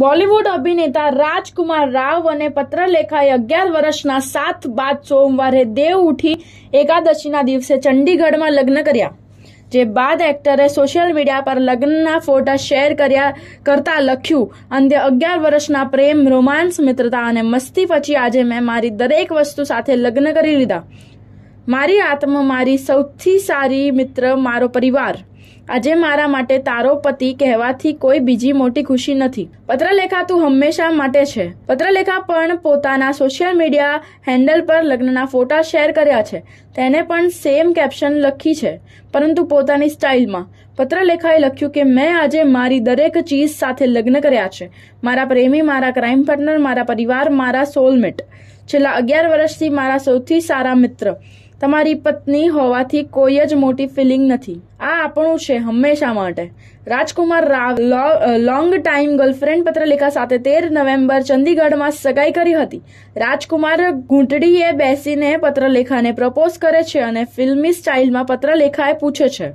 બોલિવૂડ અભિનેતા રાજકુમાર રાવ અને પત્રલેખાએ અગિયાર વર્ષના સાથ બાદ સોમવારે દેવ ઉઠી એકાદશીના દિવસે ચંડીગઢમાં લગ્ન કર્યા જે બાદ એક્ટરે સોશિયલ મીડિયા પર લગ્નના ફોટા શેર કર્યા કરતા લખ્યું અંતે અગિયાર વર્ષના પ્રેમ રોમાન્સ મિત્રતા અને મસ્તી પછી આજે મેં મારી દરેક વસ્તુ સાથે લગ્ન કરી લીધા મારી આત્મા મારી સૌથી સારી મિત્ર મારો પરિવાર આજે મારા માટે તારો પતિ કહેવાથી કોઈ બીજી મોટી ખુશી નથી પત્રલેખા તું હંમેશા માટે છે પત્રલેખા પણ પોતાના સોશિયલ મીડિયા હેન્ડલ પર લગ્નના ફોટા શેર કર્યા છે તેને પણ સેમ કેપ્શન લખી છે પરંતુ પોતાની સ્ટાઇલમાં પત્રલેખાએ લખ્યું કે મેં આજે મારી દરેક ચીજ સાથે લગ્ન કર્યા છે મારા પ્રેમી મારા ક્રાઇમ પાર્ટનર મારા પરિવાર મારા સોલમેટ છેલ્લા અગિયાર વર્ષથી મારા સૌથી સારા મિત્ર તમારી પત્ની હોવાથી કોઈ જ મોટી ફિલિંગ નથી આ આપણું છે હંમેશા માટે Rajkummar Rao long time girlfriend Patralekha સાથે તેર નવેમ્બર ચંદીગઢમાં સગાઈ કરી હતી રાજકુમાર ઘૂંટડીએ બેસીને પત્રલેખાને પ્રપોઝ કરે છે અને ફિલ્મી સ્ટાઇલમાં પત્રલેખાએ પૂછે છે